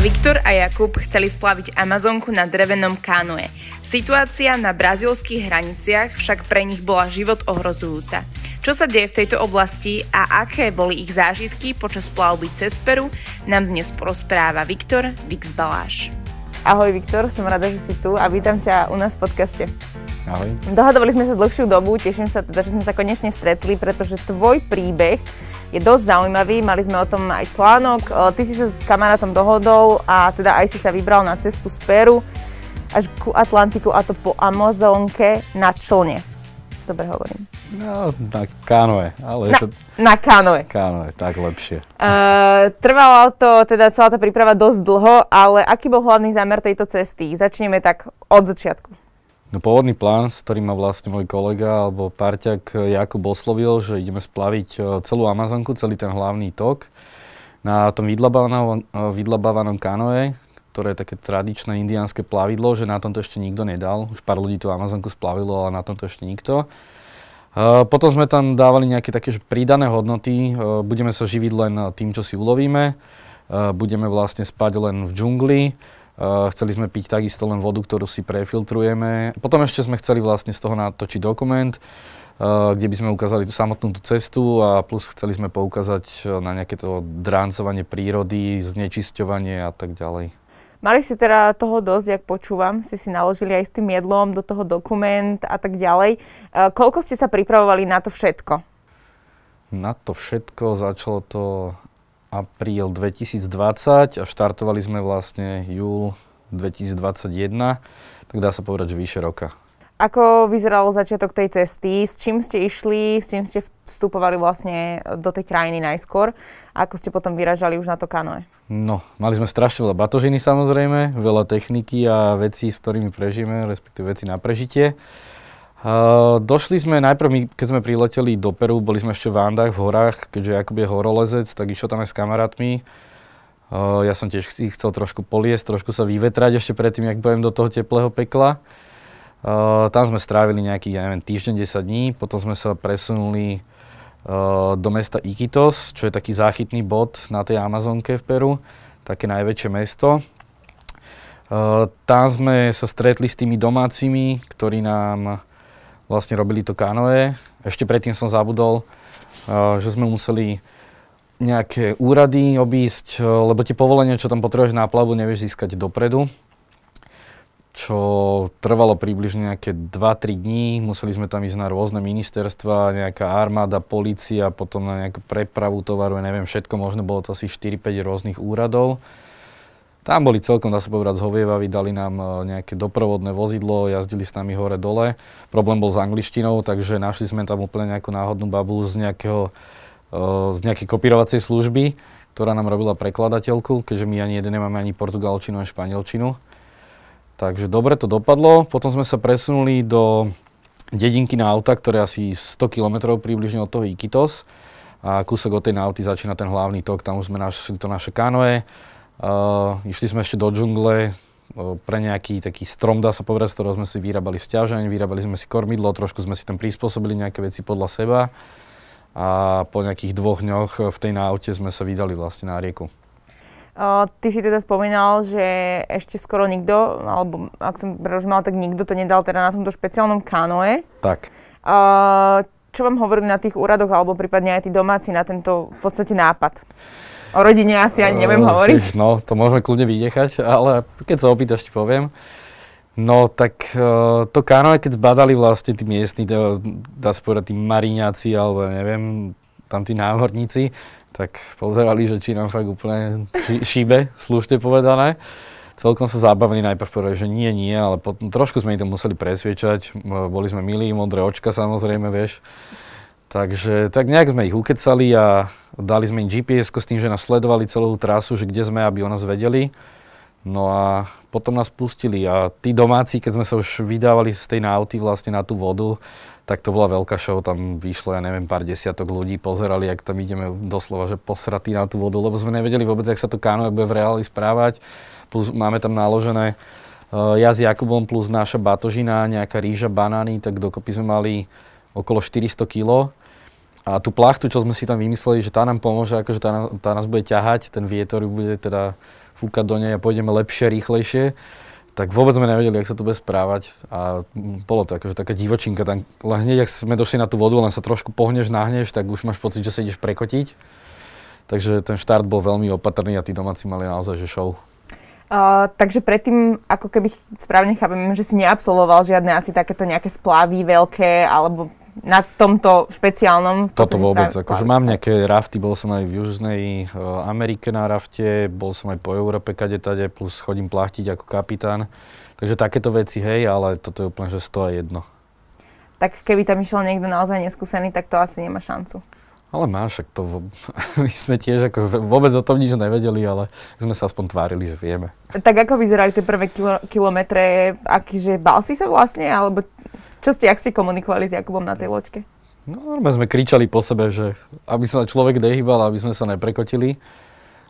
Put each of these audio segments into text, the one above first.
Viktor a Jakub chceli splaviť Amazonku na drevenom kánoe. Situácia na brazilských hraniciach však pre nich bola život ohrozujúca. Čo sa deje v tejto oblasti a aké boli ich zážitky počas plavby cez Peru, nám dnes porozpráva Viktor Vix Baláš. Ahoj Viktor, som rada, že si tu a vítam ťa u nás v podcaste. Ahoj. Dohadovali sme sa dlhšiu dobu, teším sa teda, že sme sa konečne stretli, pretože tvoj príbeh je dosť zaujímavý, mali sme o tom aj článok. E, ty si sa s kamarátom dohodol a teda aj si sa vybral na cestu z Peru až ku Atlantiku a to po Amazonke na člne. Dobre hovorím. No, na kánoe, ale... Na, to... na kánoe. Kánoe, tak lepšie. Uh, trvalo to, teda celá tá príprava dosť dlho, ale aký bol hlavný zámer tejto cesty? Začneme tak od začiatku. No pôvodný plán, s ktorým ma vlastne môj kolega alebo parťak Jakub oslovil, že ideme splaviť e, celú Amazonku, celý ten hlavný tok na tom vydlabávanom, e, vydlabávanom kanoe, ktoré je také tradičné indiánske plavidlo, že na tomto ešte nikto nedal. Už pár ľudí tú Amazonku splavilo, ale na tomto ešte nikto. E, potom sme tam dávali nejaké také pridané hodnoty. budeme sa živiť len tým, čo si ulovíme. budeme vlastne spať len v džungli Eh, chceli sme piť takisto len vodu, ktorú si prefiltrujeme. Potom ešte sme chceli vlastne z toho natočiť dokument, eh, kde by sme ukázali tú samotnú tú cestu a plus chceli sme poukázať eh, na nejaké to dráncovanie prírody, znečisťovanie a tak ďalej. Mali si teda toho dosť, ak počúvam, ste si naložili aj s tým jedlom do toho dokument a tak ďalej. Koľko ste sa pripravovali na to všetko? Na to všetko začalo to apríl 2020 a štartovali sme vlastne júl 2021, tak dá sa povedať, že vyše roka. Ako vyzeral začiatok tej cesty? S čím ste išli? S čím ste vstupovali vlastne do tej krajiny najskôr? A ako ste potom vyražali už na to kanoe? No, mali sme strašne veľa batožiny samozrejme, veľa techniky a vecí, s ktorými prežijeme, respektíve veci na prežitie. Uh, došli sme najprv, my, keď sme prileteli do Peru, boli sme ešte v Andách v horách, keďže Jakub je horolezec, tak išiel tam aj s kamarátmi. Uh, ja som tiež chcel trošku poliesť, trošku sa vyvetrať ešte predtým, ak budem do toho teplého pekla. Uh, tam sme strávili nejaký, ja neviem, týždeň, 10 dní, potom sme sa presunuli uh, do mesta Iquitos, čo je taký záchytný bod na tej Amazonke v Peru, také najväčšie mesto. Uh, tam sme sa stretli s tými domácimi, ktorí nám vlastne robili to kanoe. Ešte predtým som zabudol, eh, že sme museli nejaké úrady obísť, eh, lebo tie povolenia, čo tam potrebuješ na plavbu, nevieš získať dopredu čo trvalo približne nejaké 2-3 dní. Museli sme tam ísť na rôzne ministerstva, nejaká armáda, policia, potom na nejakú prepravu tovaru, neviem, všetko možno, bolo to asi 4-5 rôznych úradov. Tam boli celkom, dá sa povedať, zhovievaví, dali nám e, nejaké doprovodné vozidlo, jazdili s nami hore-dole. Problém bol s angličtinou, takže našli sme tam úplne nejakú náhodnú babu z, nejakého, e, z nejakej kopírovacej služby, ktorá nám robila prekladateľku, keďže my ani jeden nemáme ani portugalčinu, ani španielčinu. Takže dobre to dopadlo. Potom sme sa presunuli do dedinky na auta, ktoré asi 100 km približne od toho Iquitos. A kúsok od tej náuty začína ten hlavný tok, tam už sme našli to naše kanoe Uh, išli sme ešte do džungle uh, pre nejaký taký strom, dá sa povedať, z ktorého sme si vyrábali stiažeň, vyrábali sme si kormidlo, trošku sme si tam prispôsobili nejaké veci podľa seba a po nejakých dvoch dňoch eh, v tej náute sme sa vydali vlastne na rieku. Uh, ty si teda spomínal, že ešte skoro nikto, alebo ak som prerozumiela, tak nikto to nedal teda na tomto špeciálnom kanoe. Tak. Uh, čo vám hovorili na tých úradoch, alebo prípadne aj tí domáci na tento v podstate nápad? O rodine asi ani neviem uh, hovoriť. No, to môžeme kľudne vydechať, ale keď sa opýtaš, ti poviem. No tak uh, to kanále, keď zbadali vlastne tí miestni, dá, dá sa povedať tí mariňáci alebo neviem, tam tí námorníci, tak pozerali, že či nám fakt úplne šíbe, slušne povedané. Celkom sa zábavili najprv povedali, že nie, nie, ale potom trošku sme ich to museli presviečať. E, boli sme milí, modré očka samozrejme, vieš. Takže tak nejak sme ich ukecali a dali sme im gps s tým, že nás sledovali celú trasu, že kde sme, aby o nás vedeli. No a potom nás pustili a tí domáci, keď sme sa už vydávali z tej náuty vlastne na tú vodu, tak to bola veľká show, tam vyšlo, ja neviem, pár desiatok ľudí, pozerali, ak tam ideme doslova, že posratí na tú vodu, lebo sme nevedeli vôbec, ak sa to kánoe bude v reáli správať, plus máme tam naložené uh, ja s Jakubom plus naša batožina, nejaká rýža, banány, tak dokopy sme mali okolo 400 kg a tú plachtu, čo sme si tam vymysleli, že tá nám pomôže, akože tá, tá nás bude ťahať, ten vietor bude teda fúkať do nej a pôjdeme lepšie, rýchlejšie, tak vôbec sme nevedeli, jak sa tu bude správať a bolo to akože taká divočinka tam, len hneď, ak sme došli na tú vodu, len sa trošku pohneš, nahneš, tak už máš pocit, že sa ideš prekotiť. Takže ten štart bol veľmi opatrný a tí domáci mali naozaj že show. Uh, takže predtým, ako keby správne chápem, že si neabsolvoval žiadne asi takéto nejaké splavy veľké alebo na tomto špeciálnom. Toto vôbec, práve, akože mám nejaké rafty, bol som aj v Južnej uh, Amerike na rafte, bol som aj po Európe kade tade, plus chodím plachtiť ako kapitán. Takže takéto veci, hej, ale toto je úplne, že jedno. Tak keby tam išiel niekto naozaj neskúsený, tak to asi nemá šancu. Ale máš, však to, my sme tiež ako vôbec o tom nič nevedeli, ale sme sa aspoň tvárili, že vieme. Tak ako vyzerali tie prvé kilo, kilometre, akýže bal si sa vlastne, alebo čo ste, ak ste komunikovali s Jakubom na tej loďke? No normálne sme kričali po sebe, že aby sa človek dehybal, aby sme sa neprekotili.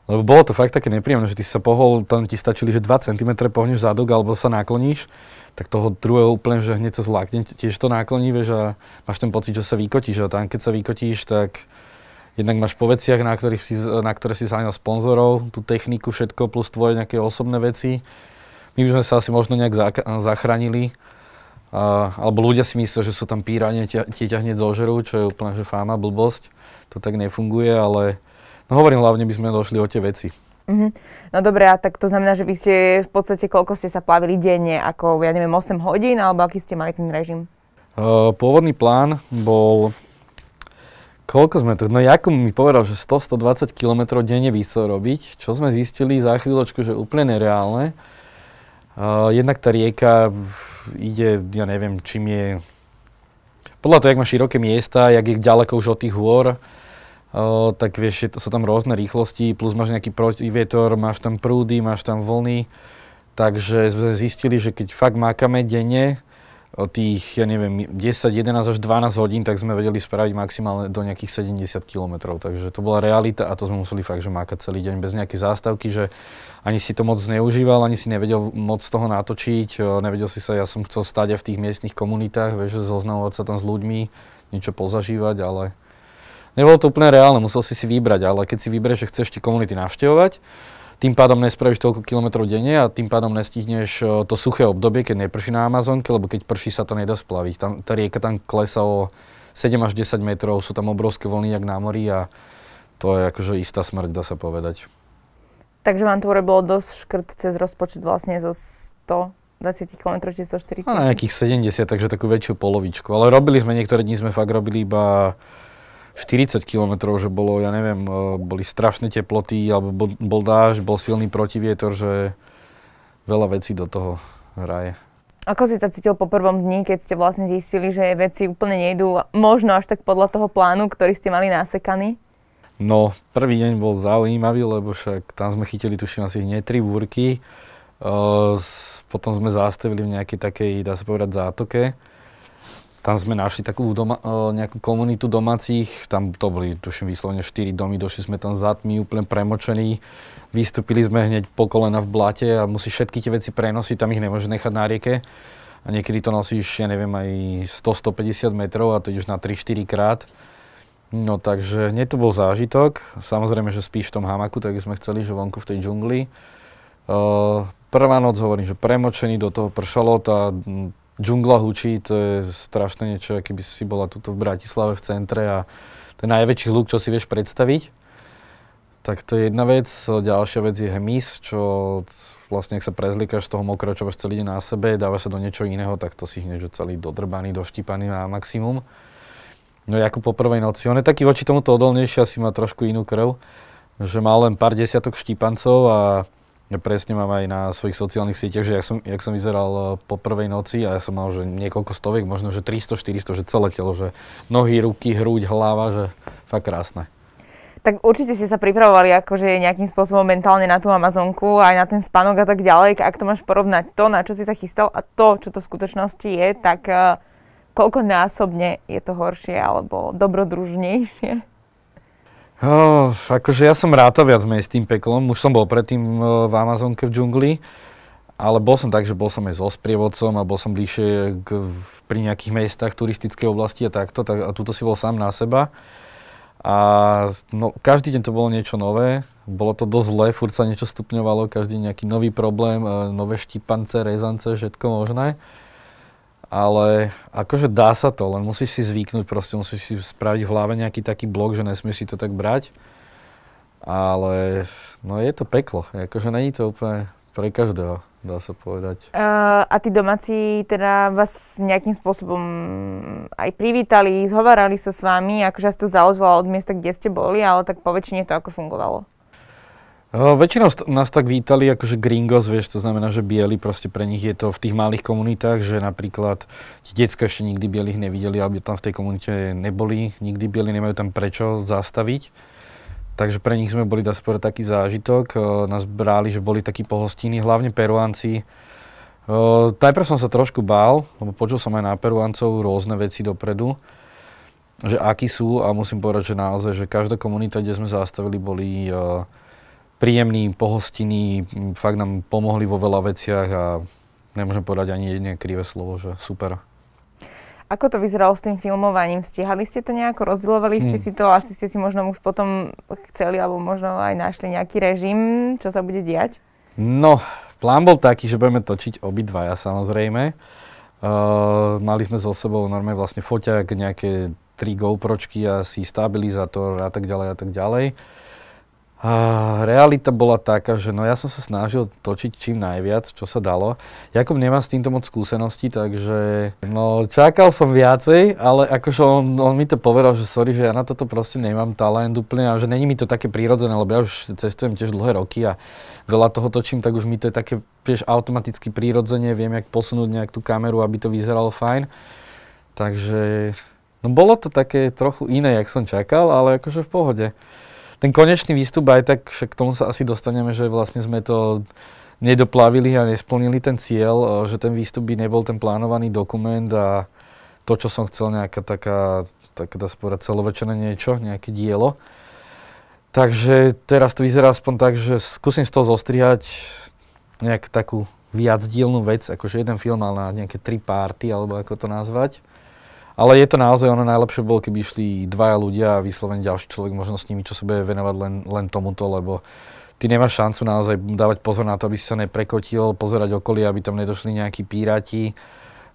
Lebo bolo to fakt také nepríjemné, že ty sa pohol, tam ti stačili, že 2 cm pohneš zadok alebo sa nakloníš, tak toho druhého úplne, že hneď sa zlákne, tiež to nakloní, vieš, a máš ten pocit, že sa vykotíš a tam keď sa vykotíš, tak jednak máš po veciach, na, ktorých si, na ktoré si zháňal sponzorov, tú techniku, všetko, plus tvoje nejaké osobné veci. My by sme sa asi možno nejak hm, zachránili, Uh, alebo ľudia si myslia, že sú tam píranie, tie ťa hneď zožerú, čo je úplne že fáma, blbosť. To tak nefunguje, ale no hovorím, hlavne by sme došli o tie veci. Mm-hmm. No dobre, a tak to znamená, že vy ste v podstate, koľko ste sa plavili denne, ako ja neviem, 8 hodín, alebo aký ste mali ten režim? Uh, pôvodný plán bol, koľko sme to, no Jakub mi povedal, že 100-120 km denne by robiť, čo sme zistili za chvíľočku, že úplne nereálne. Eh, jednak tá rieka ide, ja neviem, čím je... Podľa toho, jak má široké miesta, jak je ďaleko už od tých hôr, eh, tak vieš, to sú tam rôzne rýchlosti, plus máš nejaký protivietor, máš tam prúdy, máš tam vlny. Takže sme zistili, že keď fakt mákame denne, tých, ja neviem, 10, 11 až 12 hodín, tak sme vedeli spraviť maximálne do nejakých 70 km. Takže to bola realita a to sme museli fakt, že mákať celý deň bez nejakej zástavky, že ani si to moc neužíval, ani si nevedel moc toho natočiť, e, nevedel si sa, ja som chcel stať aj v tých miestnych komunitách, vieš, zoznamovať sa tam s ľuďmi, niečo pozažívať, ale nebolo to úplne reálne, musel si si vybrať, ale keď si vyberieš, že chceš tie komunity navštevovať, tým pádom nespravíš toľko kilometrov denne a tým pádom nestihneš e, to suché obdobie, keď neprší na Amazonke, lebo keď prší sa to nedá splaviť. Tam, tá rieka tam klesá o 7 až 10 metrov, sú tam obrovské vlny jak na mori a to je akože istá smrť, dá sa povedať. Takže vám to bolo dosť škrt cez rozpočet vlastne zo 100 20 km, či 140? na nejakých 70, takže takú väčšiu polovičku. Ale robili sme, niektoré dni sme fakt robili iba 40 km, že bolo, ja neviem, e, boli strašné teploty, alebo bol, bol dáž, bol silný protivietor, že veľa vecí do toho hraje. Ako si sa cítil po prvom dni, keď ste vlastne zistili, že veci úplne nejdú možno až tak podľa toho plánu, ktorý ste mali nasekaný? No, prvý deň bol zaujímavý, lebo však tam sme chytili, tuším, asi hneď tri búrky. E, potom sme zastavili v nejakej takej, dá sa povedať, zátoke tam sme našli takú doma, e, nejakú komunitu domácich, tam to boli tuším vyslovene 4 domy, došli sme tam tmy, úplne premočení, vystúpili sme hneď po kolena v blate a musí všetky tie veci prenosiť, tam ich nemôže nechať na rieke. A niekedy to nosíš, ja neviem, aj 100-150 metrov a to ideš na 3-4 krát. No takže hneď to bol zážitok. Samozrejme, že spíš v tom hamaku, tak sme chceli, že vonku v tej džungli. Uh, prvá noc hovorím, že premočený, do toho pršalo, tá džungla hučí, to je strašné niečo, keby si bola tuto v Bratislave v centre a ten najväčší hluk, čo si vieš predstaviť. Tak to je jedna vec. Ďalšia vec je hmyz, čo vlastne, ak sa prezlikáš z toho mokračovaš celý deň na sebe, dáva sa do niečo iného, tak to si hneď celý dodrbaný, doštípaný na maximum. No ako po prvej noci. On je taký voči tomuto odolnejší, asi má trošku inú krv, že má len pár desiatok štípancov a ja presne mám aj na svojich sociálnych sieťach, že jak som, jak som vyzeral eh, po prvej noci a ja som mal že niekoľko stoviek, možno že 300, 400, že celé telo, že nohy, ruky, hruď, hlava, že fakt krásne. Tak určite ste sa pripravovali akože nejakým spôsobom mentálne na tú Amazonku, aj na ten spánok a tak ďalej. Ak to máš porovnať to, na čo si sa chystal a to, čo to v skutočnosti je, tak uh, eh, koľko násobne je to horšie alebo dobrodružnejšie? Oh, akože ja som rátal viac menej s tým peklom. Už som bol predtým eh, v Amazonke v džungli, ale bol som tak, že bol som aj so sprievodcom a bol som bližšie k, pri nejakých miestach turistickej oblasti a takto. Tak, a tuto si bol sám na seba. A no, každý deň to bolo niečo nové. Bolo to dosť zlé, furt sa niečo stupňovalo, každý nejaký nový problém, eh, nové štipance, rezance, všetko možné ale akože dá sa to, len musíš si zvyknúť, proste musíš si spraviť v hlave nejaký taký blok, že nesmieš si to tak brať. Ale no je to peklo, akože není to úplne pre každého, dá sa povedať. Uh, a tí domáci teda vás nejakým spôsobom aj privítali, zhovárali sa s vami, akože to záležalo od miesta, kde ste boli, ale tak poväčšine to ako fungovalo? O, väčšinou nás tak vítali akože gringos, vieš, to znamená, že bieli, proste pre nich je to v tých malých komunitách, že napríklad ti decka ešte nikdy bielých nevideli, alebo tam v tej komunite neboli, nikdy bieli nemajú tam prečo zastaviť. Takže pre nich sme boli skôr taký zážitok, o, nás brali, že boli takí pohostiny, hlavne peruanci. najprv som sa trošku bál, lebo počul som aj na peruáncov rôzne veci dopredu že akí sú a musím povedať, že naozaj, že každá komunita, kde sme zastavili, boli uh, príjemní, pohostinní, fakt nám pomohli vo veľa veciach a nemôžem povedať ani jedné krivé slovo, že super. Ako to vyzeralo s tým filmovaním? Stíhali ste to nejako? Rozdielovali ste hmm. si to? Asi ste si možno už potom chceli alebo možno aj našli nejaký režim, čo sa bude diať? No, plán bol taký, že budeme točiť obidvaja samozrejme. Uh, mali sme so sebou normálne vlastne foťák, nejaké tri GoPročky, asi stabilizátor a tak ďalej a tak ďalej. Uh, Uh, realita bola taká, že no ja som sa snažil točiť čím najviac, čo sa dalo. Jakom nemá s týmto moc skúseností, takže no čakal som viacej, ale akože on, on mi to povedal, že sorry, že ja na toto proste nemám talent úplne a že není mi to také prírodzené, lebo ja už cestujem tiež dlhé roky a veľa toho točím, tak už mi to je také tiež automaticky prírodzene, viem jak posunúť nejak tú kameru, aby to vyzeralo fajn. Takže no bolo to také trochu iné, jak som čakal, ale akože v pohode ten konečný výstup aj tak, však k tomu sa asi dostaneme, že vlastne sme to nedoplavili a nesplnili ten cieľ, e, že ten výstup by nebol ten plánovaný dokument a to, čo som chcel, nejaká taká, tak dá spovedať, celovečené niečo, nejaké dielo. Takže teraz to vyzerá aspoň tak, že skúsim z toho zostrihať nejakú takú viacdielnú vec, akože jeden film mal na nejaké tri párty, alebo ako to nazvať. Ale je to naozaj, ono najlepšie bolo, keby išli dvaja ľudia a vyslovene ďalší človek možno s nimi čo sa bude venovať len, len tomuto, lebo ty nemáš šancu naozaj dávať pozor na to, aby si sa neprekotil, pozerať okolie, aby tam nedošli nejakí pírati.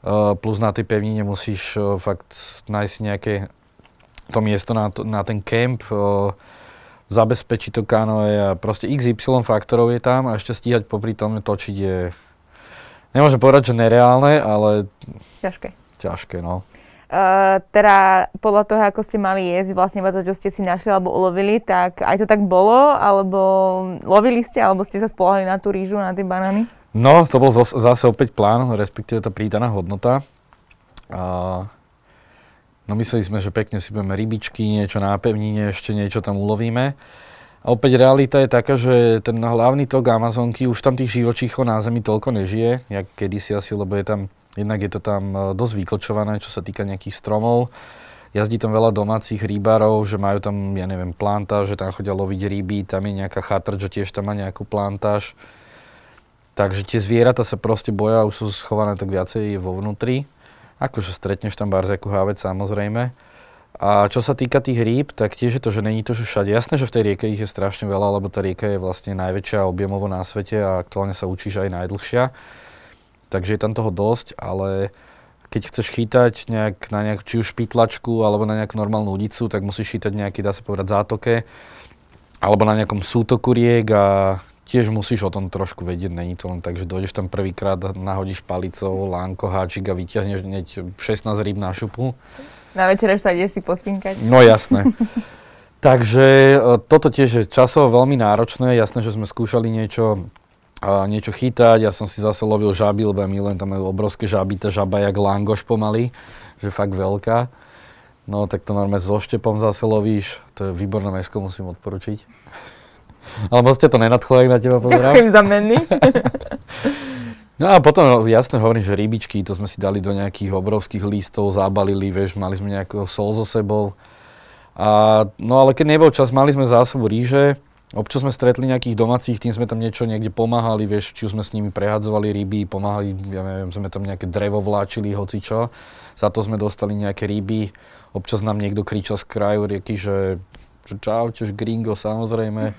Uh, e, plus na tej pevnine musíš uh, fakt nájsť nejaké to miesto na, to, na ten kemp, uh, e, zabezpečiť to kanoe a proste XY faktorov je tam a ešte stíhať popri tom točiť je, nemôžem povedať, že nereálne, ale... Ťažké. Ťažké, no. Uh, teda podľa toho, ako ste mali jesť, vlastne iba to, čo ste si našli alebo ulovili, tak aj to tak bolo, alebo lovili ste, alebo ste sa spolahli na tú rýžu, na tie banány? No, to bol zase, zase opäť plán, respektíve tá prídaná hodnota. Uh, no mysleli sme, že pekne si budeme rybičky, niečo na pevnine, ešte niečo tam ulovíme. A opäť realita je taká, že ten hlavný tok Amazonky už tam tých živočíchov na Zemi toľko nežije, jak kedysi asi, lebo je tam Jednak je to tam e, dosť vyklčované, čo sa týka nejakých stromov. Jazdí tam veľa domácich rýbarov, že majú tam, ja neviem, plantáž, že tam chodia loviť ryby, tam je nejaká chatrč, že tiež tam má nejakú plantáž. Takže tie zvieratá sa proste boja, už sú schované tak viacej vo vnútri. Akože stretneš tam barziaku hávec samozrejme. A čo sa týka tých rýb, tak tiež je to, že není to, že všade. Jasné, že v tej rieke ich je strašne veľa, lebo tá rieka je vlastne najväčšia objemovo na svete a aktuálne sa učíš aj najdlhšia. Takže je tam toho dosť, ale keď chceš chytať nejak na nejak, či už pitlačku alebo na nejakú normálnu udicu, tak musíš chytať nejaký, dá sa povedať, zátoke alebo na nejakom sútoku riek a tiež musíš o tom trošku vedieť. Není to len tak, že dojdeš tam prvýkrát, nahodíš palicou, lánko, háčik a vyťahneš hneď 16 rýb na šupu. Na večer sa ideš si pospinkať. No jasné. Takže e, toto tiež je časovo veľmi náročné. Jasné, že sme skúšali niečo a niečo chytať. Ja som si zase lovil žaby, lebo my len tam majú obrovské žaby, tá žaba jak langoš pomaly, že fakt veľká. No tak to normálne so štepom zase lovíš. To je výborné mesko, musím odporučiť. Ale ste to nenadchlo, ak na teba pozerám. Ďakujem za menu. No a potom, no, jasne hovorím, že rybičky, to sme si dali do nejakých obrovských listov, zabalili, vieš, mali sme nejakého sol so sebou. A, no ale keď nebol čas, mali sme zásobu ríže, Občas sme stretli nejakých domácich, tým sme tam niečo niekde pomáhali, vieš, či už sme s nimi prehadzovali ryby, pomáhali, ja neviem, sme tam nejaké drevo vláčili, hoci čo. Za to sme dostali nejaké ryby. Občas nám niekto kričal z kraju rieky, že čau, tiež gringo, samozrejme,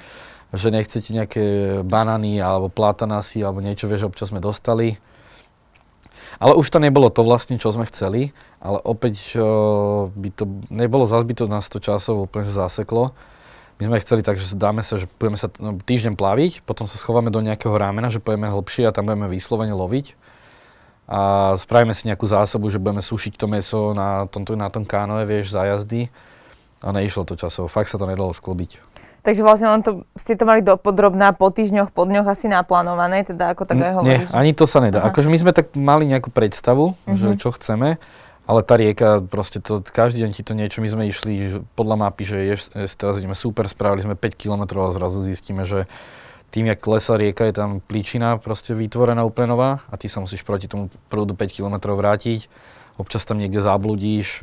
že nechcete nejaké banany alebo platanasy alebo niečo, vieš, občas sme dostali. Ale už to nebolo to vlastne, čo sme chceli, ale opäť eh, by to nebolo zase by to nás to časov úplne zaseklo my sme chceli tak, že dáme sa, že budeme sa no, týždeň plaviť, potom sa schováme do nejakého rámena, že pojeme hlbšie a tam budeme výslovene loviť. A spravíme si nejakú zásobu, že budeme sušiť to meso na, tomto, na tom kánoe, vieš, zájazdy. A neišlo to časov, fakt sa to nedalo sklobiť. Takže vlastne len to, ste to mali podrobná po týždňoch, po dňoch asi naplánované, teda ako tak aj hovoríš. Nie, ani to sa nedá. Aha. Akože my sme tak mali nejakú predstavu, uh-huh. že mhm. čo chceme ale tá rieka, proste to, každý deň ti to niečo, my sme išli podľa mapy, že je, teraz ideme super, spravili sme 5 km a zrazu zistíme, že tým, jak klesá rieka, je tam plíčina proste vytvorená úplne nová a ty sa musíš proti tomu prúdu 5 km vrátiť. Občas tam niekde zabludíš,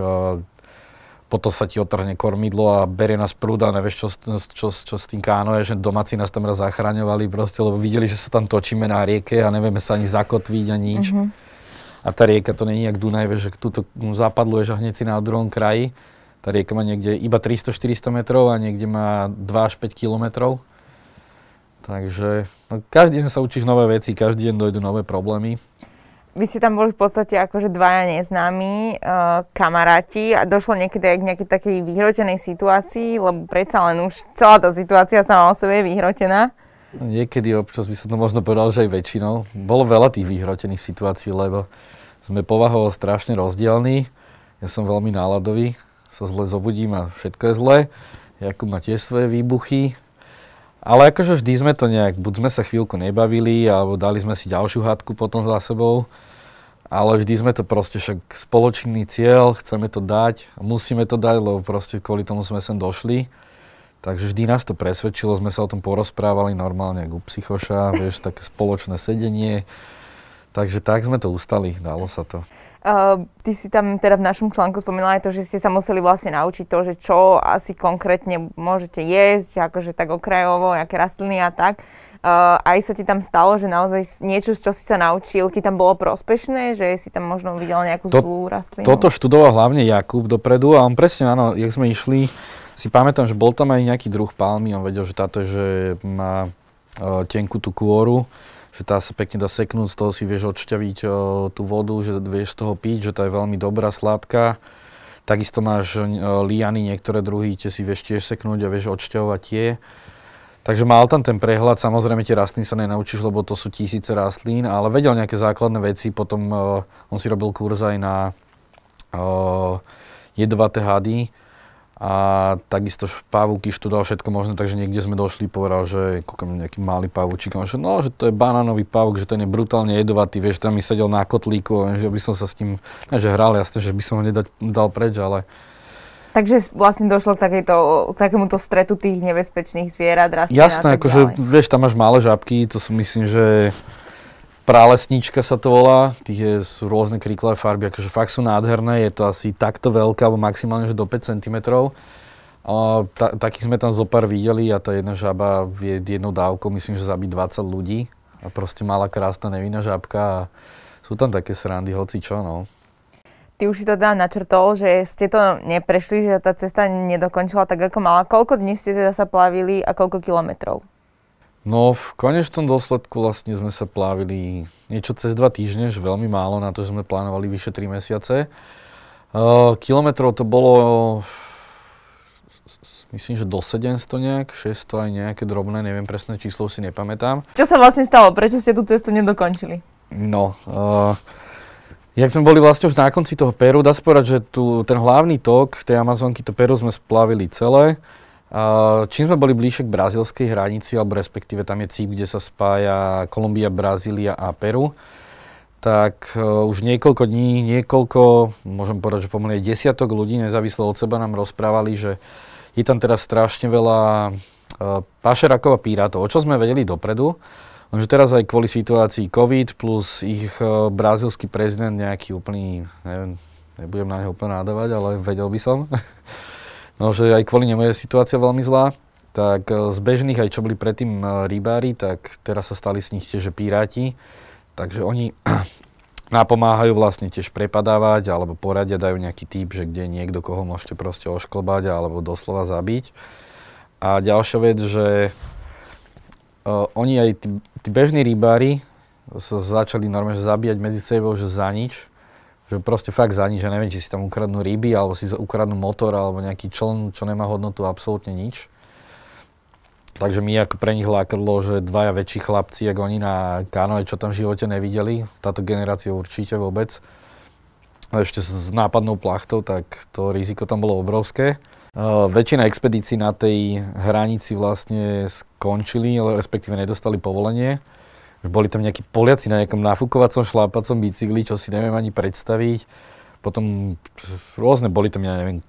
potom sa ti otrhne kormidlo a berie nás prúd a nevieš, čo, čo, čo s tým kánoe, že domáci nás tam raz zachraňovali proste, lebo videli, že sa tam točíme na rieke a nevieme sa ani zakotviť ani nič. Mm-hmm a tá rieka to není jak Dunaj, že že to zapadlo a hneď si na druhom kraji. Tá rieka má niekde iba 300-400 metrov a niekde má 2 až 5 kilometrov. Takže no, každý deň sa učíš nové veci, každý deň dojdú nové problémy. Vy ste tam boli v podstate akože dvaja neznámi, e, kamaráti a došlo niekedy aj k nejakej takej vyhrotenej situácii, lebo predsa len už celá tá situácia sama o sebe je vyhrotená. Niekedy občas by som to možno povedal, že aj väčšinou. Bolo veľa tých vyhrotených situácií, lebo sme povahovo strašne rozdielní. Ja som veľmi náladový, sa zle zobudím a všetko je zle. Jakub má tiež svoje výbuchy. Ale akože vždy sme to nejak, buď sme sa chvíľku nebavili, alebo dali sme si ďalšiu hádku potom za sebou. Ale vždy sme to proste však spoločný cieľ, chceme to dať, musíme to dať, lebo proste kvôli tomu sme sem došli. Takže vždy nás to presvedčilo, sme sa o tom porozprávali normálne ako psychoša, vieš, také spoločné sedenie. Takže tak sme to ustali, dalo sa to. Uh, ty si tam teda v našom článku spomínala aj to, že ste sa museli vlastne naučiť to, že čo asi konkrétne môžete jesť, akože tak okrajovo, aké rastliny a tak. Uh, aj sa ti tam stalo, že naozaj niečo, čo si sa naučil, ti tam bolo prospešné, že si tam možno videl nejakú to, zlú rastlinu? Toto študoval hlavne Jakub dopredu a on presne, áno, jak sme išli, si pamätám, že bol tam aj nejaký druh palmy, on vedel, že táto že má e, tenkú tú kôru, že tá sa pekne dá seknúť, z toho si vieš odšťaviť o, e, tú vodu, že vieš z toho piť, že tá je veľmi dobrá, sladká. Takisto máš o, e, liany, niektoré druhy, tie si vieš tiež seknúť a vieš odšťavovať tie. Takže mal tam ten prehľad, samozrejme tie rastliny sa nenaučíš, lebo to sú tisíce rastlín, ale vedel nejaké základné veci, potom o, on si robil kurz aj na jedovaté hady, a takisto pavúky študoval všetko možné, takže niekde sme došli, povedal, že kúkam nejaký malý pavúčik, a že no, že to je banánový pavúk, že ten je brutálne jedovatý, vieš, tam mi sedel na kotlíku, a že by som sa s tým, ne, že hral, jasne, že by som ho nedal dal preč, ale... Takže vlastne došlo k, takejto, k takémuto stretu tých nebezpečných zvierat, rastlín Jasné, akože, vieš, tam máš malé žabky, to sú myslím, že Pralesnička sa to volá, je, sú rôzne kríklové farby, akože fakt sú nádherné, je to asi takto veľká, alebo maximálne že do 5 cm. takých sme tam zo pár videli a tá jedna žaba je jednou dávkou, myslím, že zabí 20 ľudí. A proste malá krásna nevinná žabka a sú tam také srandy, hoci čo, no. Ty už si to teda načrtol, že ste to neprešli, že tá cesta nedokončila tak, ako mala. Koľko dní ste teda sa plavili a koľko kilometrov? No v konečnom dôsledku vlastne sme sa plávili niečo cez dva týždne, že veľmi málo na to, že sme plánovali vyše 3 mesiace. Uh, kilometrov to bolo myslím, že do 700 nejak, 600 aj nejaké drobné, neviem presné číslo, si nepamätám. Čo sa vlastne stalo? Prečo ste tú cestu nedokončili? No, uh, jak sme boli vlastne už na konci toho Peru, dá sa povedať, že tu, ten hlavný tok tej Amazonky, to Peru sme splavili celé. Eh, čím sme boli bližšie k brazilskej hranici, alebo respektíve tam je cík, kde sa spája Kolumbia, Brazília a Peru, tak eh, už niekoľko dní, niekoľko, môžem povedať, že pomaly desiatok ľudí nezávisle od seba nám rozprávali, že je tam teraz strašne veľa eh, pašerakov a pirátov, o čo sme vedeli dopredu, lenže teraz aj kvôli situácii COVID plus ich brazilský prezident nejaký úplný, neviem, nebudem na neho úplne nádavať, ale vedel by som, No, že aj kvôli nemu je situácia veľmi zlá. Tak e, z bežných, aj čo boli predtým e, rybári, tak teraz sa stali s nich tiež piráti. Takže oni napomáhajú vlastne tiež prepadávať, alebo poradia, dajú nejaký typ, že kde niekto, koho môžete proste ošklbať, alebo doslova zabiť. A ďalšia vec, že e, oni aj tí, tí bežní rybári sa začali normálne zabíjať medzi sebou, že za nič, že proste fakt za nič, že neviem, či si tam ukradnú ryby, alebo si ukradnú motor, alebo nejaký čln, čo nemá hodnotu absolútne nič. Takže mi ako pre nich lákadlo, že dvaja väčší chlapci, ako oni na kanoe, čo tam v živote nevideli, táto generácia určite vôbec, a ešte s nápadnou plachtou, tak to riziko tam bolo obrovské. Uh, väčšina expedícií na tej hranici vlastne skončili, respektíve nedostali povolenie. Boli tam nejakí Poliaci na nejakom nafúkovacom šlápacom bicykli, čo si neviem ani predstaviť. Potom rôzne boli tam, ja neviem,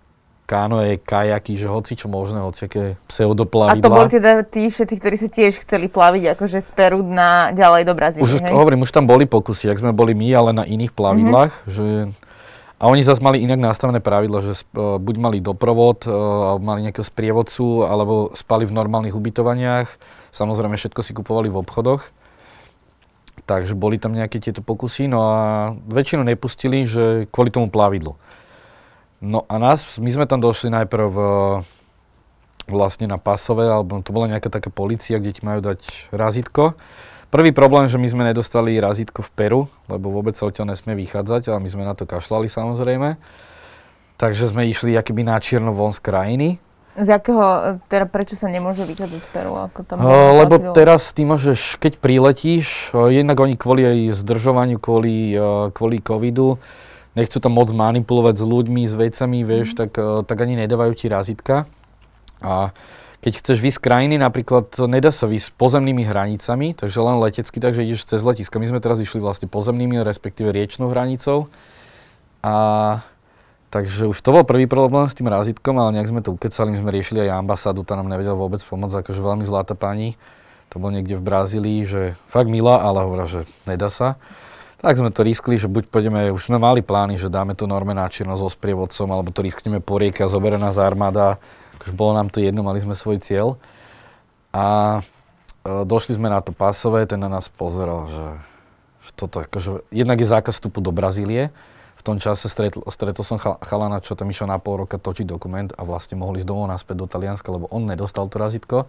kánoje, kajaky, že hoci čo možné, aké pseudoplavidla. A to boli teda tí všetci, ktorí sa tiež chceli plaviť akože z na ďalej do Brazílie, už, hej? Hovorím, už tam boli pokusy, ak sme boli my, ale na iných plavidlách, mm-hmm. že a oni zase mali inak nastavené pravidlo, že e, buď mali doprovod, uh, mali nejakého sprievodcu, alebo spali v normálnych ubytovaniach. Samozrejme, všetko si kupovali v obchodoch. Takže boli tam nejaké tieto pokusy, no a väčšinu nepustili, že kvôli tomu plavidlu. No a nás, my sme tam došli najprv e, vlastne na pasové, alebo to bola nejaká taká policia, kde ti majú dať razítko. Prvý problém, že my sme nedostali razítko v Peru, lebo vôbec sa odtiaľ nesmie vychádzať, ale my sme na to kašlali samozrejme. Takže sme išli akýby na čierno von z krajiny. Z akého, teda prečo sa nemôže vychádzať z Peru? Ako tam uh, lebo dole? teraz ty môžeš, keď priletíš, uh, jednak oni kvôli aj zdržovaniu, kvôli, uh, kvôli covidu, nechcú tam moc manipulovať s ľuďmi, s vecami, vieš, mm. tak, uh, tak ani nedávajú ti razitka. A keď chceš vysť krajiny, napríklad nedá sa vysť pozemnými hranicami, takže len letecky, takže ideš cez letisko. My sme teraz išli vlastne pozemnými, respektíve riečnou hranicou. A Takže už to bol prvý problém s tým razítkom, ale nejak sme to ukecali, my sme riešili aj ambasádu, tá nám nevedela vôbec pomôcť, akože veľmi zlatá pani. To bol niekde v Brazílii, že fakt milá, ale hovorila, že nedá sa. Tak sme to riskli, že buď pôjdeme, už sme mali plány, že dáme to norme na čierno so sprievodcom, alebo to riskneme po a zoberie nás armáda. Akože bolo nám to jedno, mali sme svoj cieľ. A e, došli sme na to pásové, ten na nás pozeral, že, že toto, akože, jednak je zákaz vstupu do Brazílie, tom čase stretl, stretol som chalana, čo tam išiel na pol roka točiť dokument a vlastne mohli ísť domov naspäť do Talianska, lebo on nedostal to razitko.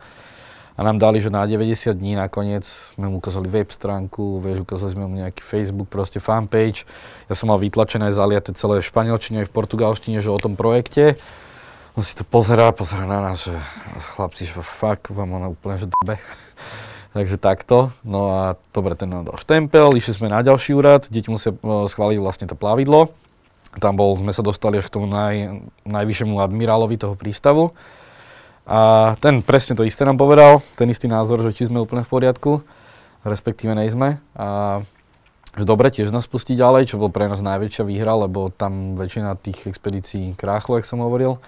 A nám dali, že na 90 dní nakoniec sme mu ukázali web stránku, vieš, ukázali sme mu nejaký Facebook, proste fanpage. Ja som mal vytlačené zaliate celé v španielčine aj v portugalštine, že o tom projekte. On si to pozerá, pozerá na nás, že chlapci, že fakt, vám ona úplne že dobe. Takže takto. No a dobre, ten nám dal štempel, išli sme na ďalší úrad, deti musia e, schváliť vlastne to plavidlo. Tam bol, sme sa dostali až k tomu naj, najvyššiemu admirálovi toho prístavu. A ten presne to isté nám povedal, ten istý názor, že či sme úplne v poriadku, respektíve nejsme. A že dobre, tiež nás pustí ďalej, čo bol pre nás najväčšia výhra, lebo tam väčšina tých expedícií kráchlo, jak som hovoril.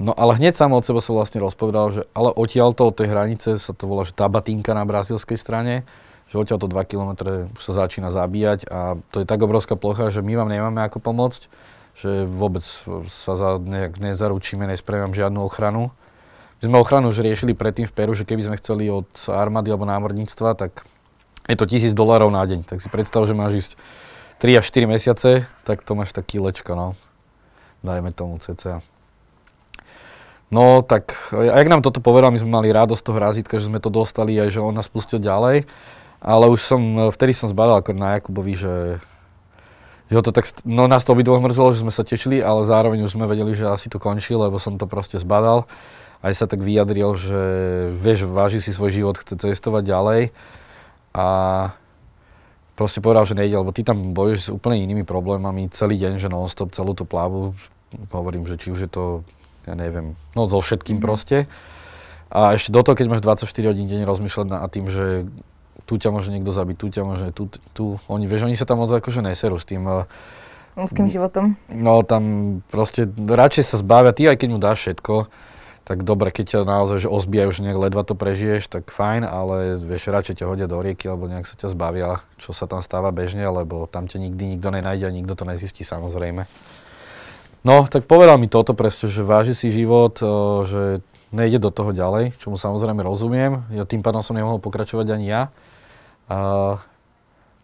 No ale hneď sám od seba sa vlastne rozpovedal, že ale odtiaľto od tej hranice sa to volá, že Tabatinka na brazilskej strane, že odtiaľto 2 km už sa začína zabíjať a to je tak obrovská plocha, že my vám nemáme ako pomôcť, že vôbec sa za, nejak nezaručíme, nespravím žiadnu ochranu. My sme ochranu už riešili predtým v Peru, že keby sme chceli od armády alebo námorníctva, tak je to tisíc dolárov na deň. Tak si predstav, že máš ísť 3 až 4 mesiace, tak to máš taký lečko, no. Dajme tomu cca. No tak, a jak nám toto povedal, my sme mali radosť toho razítka, že sme to dostali a že on nás pustil ďalej. Ale už som, vtedy som zbadal ako na Jakubovi, že, že to tak, no nás to obidvoch mrzelo, že sme sa tešili, ale zároveň už sme vedeli, že asi to končí, lebo som to proste zbadal. Aj sa tak vyjadril, že vieš, váži si svoj život, chce cestovať ďalej. A proste povedal, že nejde, lebo ty tam bojuješ s úplne inými problémami celý deň, že non-stop, celú tú plavu. Hovorím, že či už je to ja neviem, no so všetkým mm-hmm. proste. A ešte do toho, keď máš 24 hodín deň rozmýšľať na tým, že tu ťa môže niekto zabiť, tu ťa môže, tu, tu, oni, vieš, oni sa tam moc akože neserú s tým. Eh, Ľudským životom. No tam proste radšej sa zbavia, ty aj keď mu dáš všetko, tak dobre, keď ťa naozaj že ozbijajú, že nejak ledva to prežiješ, tak fajn, ale vieš, radšej ťa hodia do rieky, alebo nejak sa ťa zbavia, čo sa tam stáva bežne, lebo tam ťa nikdy nikto nenájde a nikto to nezistí samozrejme. No, tak povedal mi toto presne, že váži si život, eh, že nejde do toho ďalej, čo mu samozrejme rozumiem. Ja tým pádom som nemohol pokračovať ani ja. A,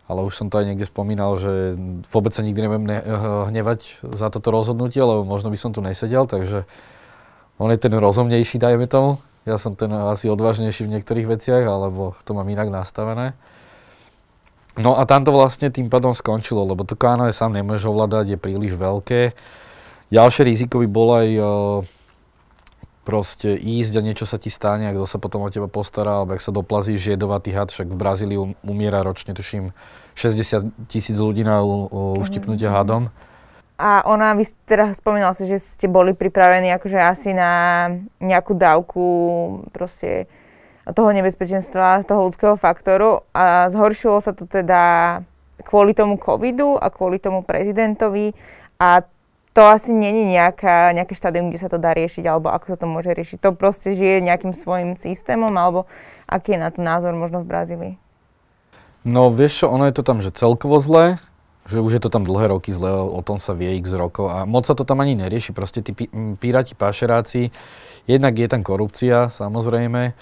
ale už som to aj niekde spomínal, že vôbec sa nikdy nebudem ne- eh, hnevať za toto rozhodnutie, lebo možno by som tu nesedel, takže on je ten rozumnejší, dajme tomu. Ja som ten asi odvážnejší v niektorých veciach, alebo to mám inak nastavené. No a tam to vlastne tým pádom skončilo, lebo to káno je sám nemôžeš ovládať, je príliš veľké Ďalšie riziko by bolo aj eh, proste ísť a niečo sa ti stane ak sa potom o teba postará, alebo ak sa doplazí jedovatý had, však v Brazílii umiera ročne, tuším, 60 tisíc ľudí na uštipnutie mm. hadom. A ona, vy teda spomínala si, že ste boli pripravení akože asi na nejakú dávku proste toho nebezpečenstva, z toho ľudského faktoru a zhoršilo sa to teda kvôli tomu covidu a kvôli tomu prezidentovi a to asi není nejaká, nejaké štádium, kde sa to dá riešiť, alebo ako sa to môže riešiť. To proste žije nejakým svojim systémom, alebo aký je na to názor možno z Brazílii? No vieš čo, ono je to tam, že celkovo zlé, že už je to tam dlhé roky zle, o tom sa vie x rokov a moc sa to tam ani nerieši, proste tí pí, píráti, pášeráci, jednak je tam korupcia, samozrejme,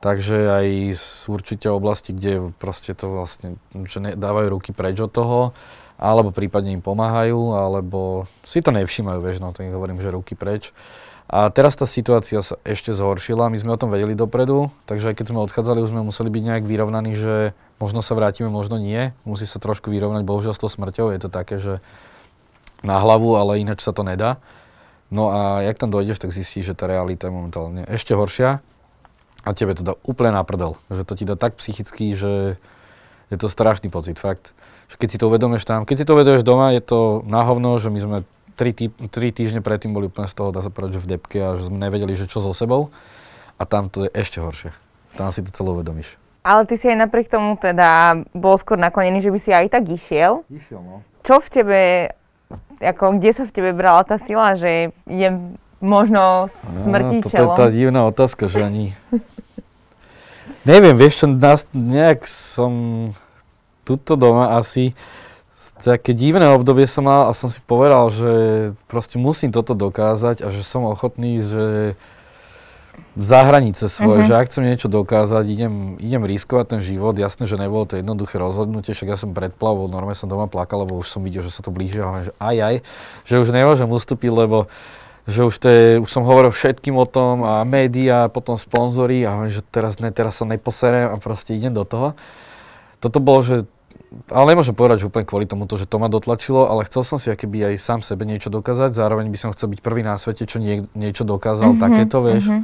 takže aj z určite oblasti, kde proste to vlastne, že dávajú ruky preč od toho, alebo prípadne im pomáhajú, alebo si to nevšímajú, vieš, no to im hovorím, že ruky preč. A teraz tá situácia sa ešte zhoršila, my sme o tom vedeli dopredu, takže aj keď sme odchádzali, už sme museli byť nejak vyrovnaní, že možno sa vrátime, možno nie, musí sa trošku vyrovnať, bohužiaľ s tou smrťou je to také, že na hlavu, ale ináč sa to nedá. No a jak tam dojdeš, tak zistíš, že tá realita je momentálne ešte horšia a tebe to dá úplne na prdel, že to ti dá tak psychicky, že je to strašný pocit, fakt keď si to uvedomíš tam, keď si to uvedomíš doma, je to náhovno, že my sme tri, tý, tri týždne predtým boli úplne z toho, dá sa povedať, že v depke a že sme nevedeli, že čo so sebou. A tam to je ešte horšie. Tam si to celú uvedomíš. Ale ty si aj napriek tomu teda bol skôr naklonený, že by si aj tak išiel. Išiel, no. Čo v tebe, ako kde sa v tebe brala tá sila, že je možno smrti no, To je tá divná otázka, že ani... Neviem, vieš čo, nás, nejak som tuto doma asi také divné obdobie som mal a som si povedal, že proste musím toto dokázať a že som ochotný, že za hranice svoje, uh-huh. že ak chcem niečo dokázať, idem, idem riskovať ten život. Jasné, že nebolo to jednoduché rozhodnutie, však ja som predplavol, normálne som doma plakal, lebo už som videl, že sa to blíži a že aj, aj, že už nemôžem ustúpiť, lebo že už, to je, už som hovoril všetkým o tom a médiá, potom sponzory a že teraz, ne, teraz sa neposerem a proste idem do toho. Toto bolo, že ale nemôžem povedať, že úplne kvôli tomu, že to ma dotlačilo, ale chcel som si akéby aj sám sebe niečo dokázať, zároveň by som chcel byť prvý na svete, čo nie, niečo dokázal, mm-hmm, takéto, mhm. vieš. Mm-hmm.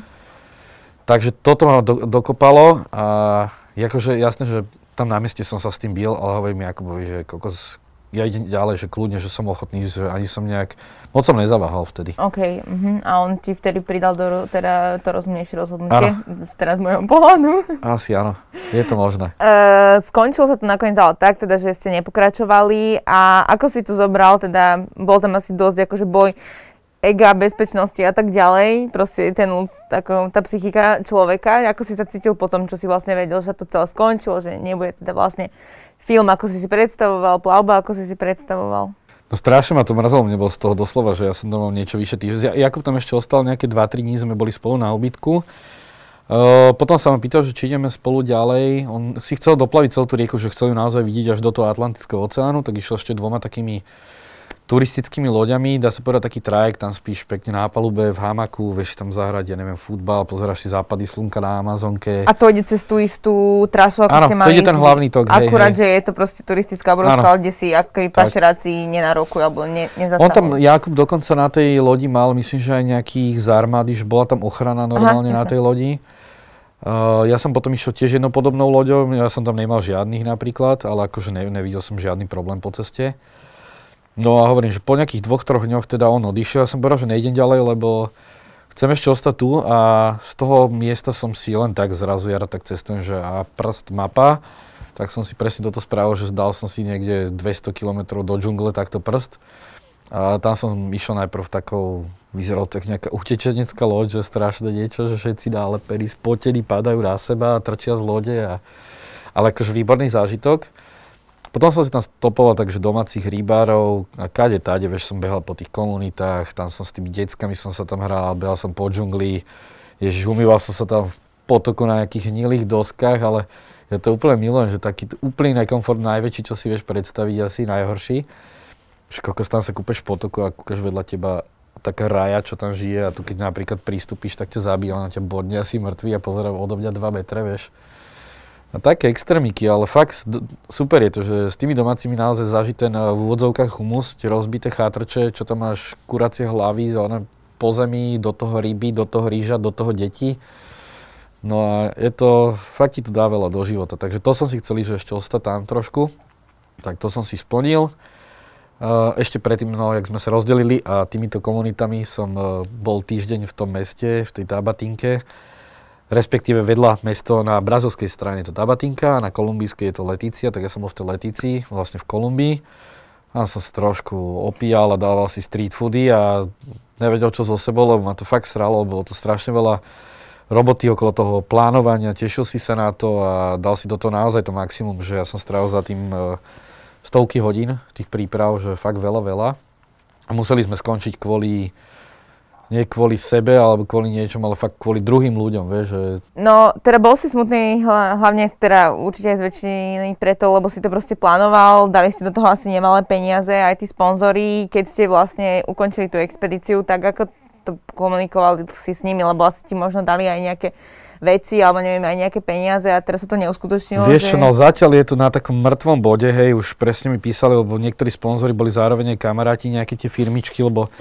Takže toto ma do, dokopalo a akože jasné, že tam na mieste som sa s tým bil, ale hovorím ako, že kokos, ja idem ďalej, že kľudne, že som ochotný, že ani som nejak, moc som nezaváhal vtedy. OK, uh-huh. a on ti vtedy pridal do, teda to rozumnejšie rozhodnutie, áno. teraz z môjho pohľadu. Asi áno, je to možné. Uh, skončilo sa to nakoniec ale tak, teda, že ste nepokračovali a ako si to zobral, teda bol tam asi dosť akože boj ega, bezpečnosti a tak ďalej, proste ten, tako, tá psychika človeka, ako si sa cítil po tom, čo si vlastne vedel, že to celé skončilo, že nebude teda vlastne film, ako si si predstavoval, plavba, ako si si predstavoval? No strašne ma to mrazilo, mne bolo z toho doslova, že ja som doma niečo týždeň. Ja, Jakub tam ešte ostal nejaké 2-3 dní, sme boli spolu na obytku. Uh, potom sa ma pýtal, že či ideme spolu ďalej. On si chcel doplaviť celú tú rieku, že chcel ju naozaj vidieť až do toho Atlantického oceánu, tak išiel ešte dvoma takými turistickými loďami, dá sa povedať taký trajekt, tam spíš pekne na palube, v hamaku, vieš tam zahrať, ja neviem, futbal, pozeráš si západy slnka na Amazonke. A to ide cez tú istú trasu, ako ano, ste mali. to ide ten hlavný tok, hej, Akurát, hej. že je to proste turistická obrovská, kde si ako keby pašeráci nenarokujú, alebo ne, nezasahujú. On tam, Jakub dokonca na tej lodi mal, myslím, že aj nejakých z armády, že bola tam ochrana normálne Aha, na tej lodi. Uh, ja som potom išiel tiež jednou podobnou loďou, ja som tam nemal žiadnych napríklad, ale akože ne, nevidel som žiadny problém po ceste. No a hovorím, že po nejakých dvoch, troch dňoch teda on odišiel. Ja som povedal, že nejdem ďalej, lebo chcem ešte ostať tu a z toho miesta som si len tak zrazu jara tak cestujem, že a prst mapa, tak som si presne toto spravil, že zdal som si niekde 200 km do džungle takto prst. A tam som išiel najprv takou, Vyzeral tak nejaká utečenecká loď, že strašné niečo, že všetci pery spotení padajú na seba a trčia z lode. A, ale akože výborný zážitok. Potom som si tam stopoval takže domácich rybárov a kade tade, vieš, som behal po tých komunitách, tam som s tými deckami som sa tam hral, behal som po džungli, ježiš, umýval som sa tam v potoku na nejakých hnilých doskách, ale ja to úplne milujem, že taký úplný nekomfort najväčší, čo si vieš predstaviť, asi najhorší. Že tam sa kúpeš v potoku a kúkaš vedľa teba taká raja, čo tam žije a tu keď napríklad prístupíš, tak ťa zabíja, ona ťa bodne asi mŕtvy a pozerá odo mňa 2 metre, vieš. A také extrémiky, ale fakt super je to, že s tými domácimi naozaj zaži ten v úvodzovkách humus, tie rozbité chátrče, čo tam máš kuracie hlavy, one po zemi, do toho ryby, do toho rýža, do toho deti. No a je to, fakt ti to dá veľa do života, takže to som si chcel, že ešte ostať tam trošku, tak to som si splnil. E, ešte predtým, no, jak sme sa rozdelili a týmito komunitami som e, bol týždeň v tom meste, v tej Tabatinke respektíve vedľa mesto na brazovskej strane je to Tabatinka a na kolumbijskej je to Letícia, tak ja som bol v tej Letícii, vlastne v Kolumbii. A som sa trošku opíjal a dával si street foody a nevedel čo so sebou, lebo ma to fakt sralo, bolo to strašne veľa roboty okolo toho plánovania, tešil si sa na to a dal si do toho naozaj to maximum, že ja som strávil za tým e, stovky hodín tých príprav, že fakt veľa, veľa. A museli sme skončiť kvôli nie kvôli sebe alebo kvôli niečom, ale fakt kvôli druhým ľuďom, vieš. Že... No, teda bol si smutný hlavne teda určite aj z väčšiny preto, lebo si to proste plánoval, dali ste do toho asi nemalé peniaze, aj tí sponzory, keď ste vlastne ukončili tú expedíciu, tak ako to komunikovali si s nimi, lebo asi ti možno dali aj nejaké veci alebo neviem, aj nejaké peniaze a teraz sa to neuskutočnilo. Vieš čo, že... no zatiaľ je to na takom mŕtvom bode, hej, už presne mi písali, lebo niektorí sponzori boli zároveň aj kamaráti, nejaké tie firmičky, lebo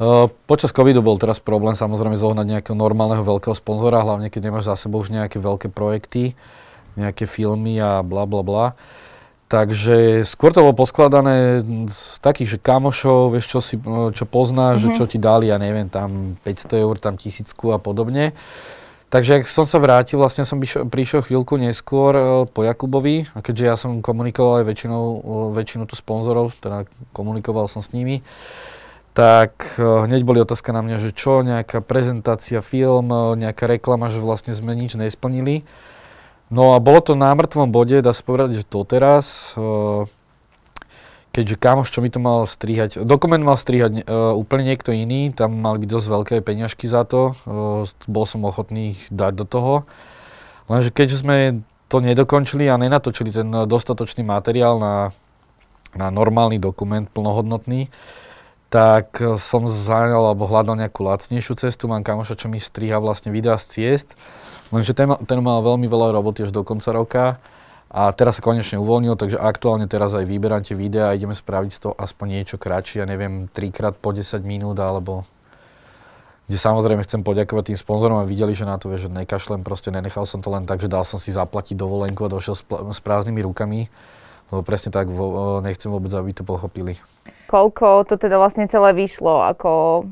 Eh, počas covidu bol teraz problém samozrejme zohnať nejakého normálneho veľkého sponzora, hlavne keď nemáš za sebou už nejaké veľké projekty, nejaké filmy a bla bla bla. Takže skôr to bolo poskladané z takých, že kamošov, vieš, čo, si, eh, čo poznáš, mm-hmm. že mhm. čo ti dali, ja neviem, tam 500 eur, tam tisícku a podobne. Takže ak som sa vrátil, vlastne som prišiel chvíľku neskôr eh, po Jakubovi a keďže ja som komunikoval aj väčšinou, väčšinu tu sponzorov, teda komunikoval som s nimi, tak eh, hneď boli otázka na mňa, že čo, nejaká prezentácia, film, eh, nejaká reklama, že vlastne sme nič nesplnili. No a bolo to na mŕtvom bode, dá sa povedať, že teraz, eh, keďže kámoš, čo mi to mal strihať, dokument mal strihať úplne niekto iný, tam mali byť dosť veľké peňažky za to, bol som ochotný ich dať do toho. Lenže keďže sme to nedokončili a nenatočili ten dostatočný materiál na, na normálny dokument plnohodnotný, tak eh, som zájal alebo hľadal nejakú lacnejšiu cestu. Mám kamoša, čo mi striha vlastne videa z ciest. Lenže ten, ten mal veľmi veľa roboty až do konca roka a teraz sa konečne uvoľnil, takže aktuálne teraz aj vyberám tie videá a ideme spraviť z toho aspoň niečo kratšie, ja neviem, trikrát po 10 minút alebo kde samozrejme chcem poďakovať tým sponzorom a videli, že na to vie, že nekašlem, proste nenechal som to len tak, že dal som si zaplatiť dovolenku a došiel s, s prázdnymi rukami, lebo presne tak, vo, eh, nechcem vôbec, aby to pochopili koľko to teda vlastne celé vyšlo, ako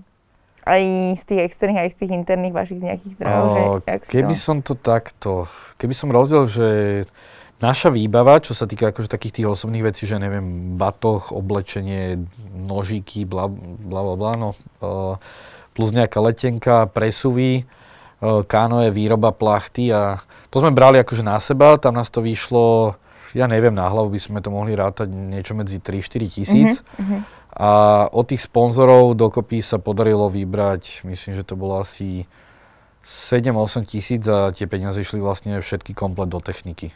aj z tých externých, aj z tých interných vašich nejakých zdrojov? Že, keby to... som to takto, keby som rozdiel, že naša výbava, čo sa týka akože takých tých osobných vecí, že neviem, batoh, oblečenie, nožiky, bla bla bla, bla no, uh, plus nejaká letenka, presuvy, uh, výroba plachty a to sme brali akože na seba, tam nás to vyšlo ja neviem, na hlavu by sme to mohli rátať niečo medzi 3-4 tisíc. Mm-hmm. A od tých sponzorov dokopy sa podarilo vybrať, myslím, že to bolo asi 7-8 tisíc a tie peniaze išli vlastne všetky komplet do techniky.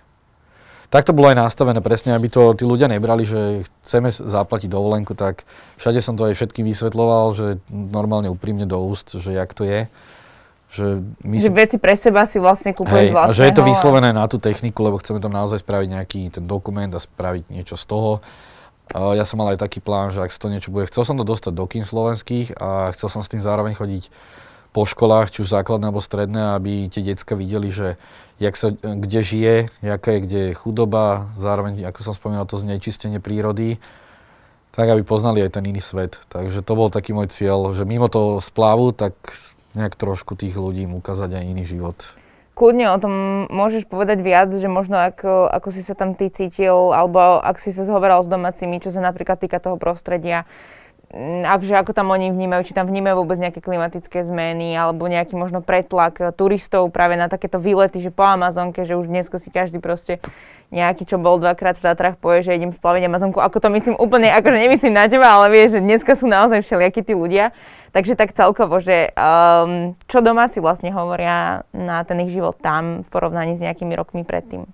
Tak to bolo aj nastavené presne, aby to tí ľudia nebrali, že chceme zaplatiť dovolenku, tak všade som to aj všetkým vysvetloval, že normálne úprimne do úst, že jak to je že, my že si... veci pre seba si vlastne kúpuješ Hej, vlastného. že je to vyslovené a... na tú techniku, lebo chceme tam naozaj spraviť nejaký ten dokument a spraviť niečo z toho. Uh, ja som mal aj taký plán, že ak to niečo bude, chcel som to dostať do kín slovenských a chcel som s tým zároveň chodiť po školách, či už základné alebo stredné, aby tie decka videli, že jak sa, kde žije, jaká je, kde je chudoba, zároveň, ako som spomínal, to znečistenie prírody, tak aby poznali aj ten iný svet. Takže to bol taký môj cieľ, že mimo toho splávu, tak nejak trošku tých ľudí im ukázať aj iný život. Kľudne o tom môžeš povedať viac, že možno ako, ako si sa tam ty cítil, alebo ak si sa zhovoral s domácimi, čo sa napríklad týka toho prostredia, Mm, akže ako tam oni vnímajú, či tam vnímajú vôbec nejaké klimatické zmeny alebo nejaký možno pretlak e, turistov práve na takéto výlety, že po Amazonke, že už dneska si každý proste nejaký, čo bol dvakrát v Tatrach, povie, že idem splaviť Amazonku. Ako to myslím úplne, akože nemyslím na teba, ale vieš, že dneska sú naozaj všelijakí tí ľudia. Takže tak celkovo, že um, čo domáci vlastne hovoria na ten ich život tam v porovnaní s nejakými rokmi predtým?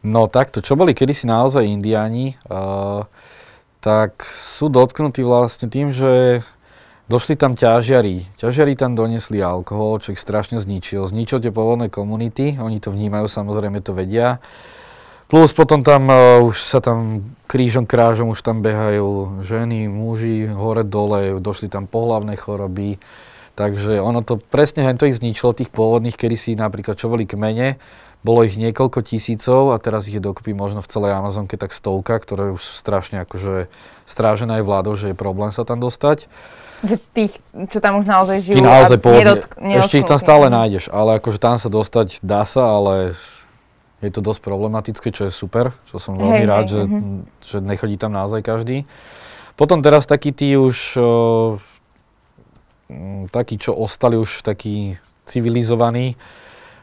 No takto, čo boli kedysi naozaj indiáni, uh, tak sú dotknutí vlastne tým, že došli tam ťažiari. Ťažiari tam donesli alkohol, čo ich strašne zničil. Zničil tie pôvodné komunity, oni to vnímajú, samozrejme to vedia. Plus potom tam uh, už sa tam krížom krážom už tam behajú ženy, muži, hore dole, došli tam pohlavné choroby. Takže ono to presne hento ich zničilo, tých pôvodných, kedy si napríklad čo boli kmene, bolo ich niekoľko tisícov a teraz ich je dokopy možno v celej Amazonke tak stovka, ktoré už strašne akože strážené aj vládou, že je problém sa tam dostať. Že tých, čo tam už naozaj žijú. Tí naozaj pôvodne, nedotk- ešte ich tam stále nájdeš, ale akože tam sa dostať dá sa, ale je to dosť problematické, čo je super, čo som veľmi hey, rád, hey, že, uh-huh. že nechodí tam naozaj každý. Potom teraz takí tí už, eh, takí, čo ostali už takí civilizovaní,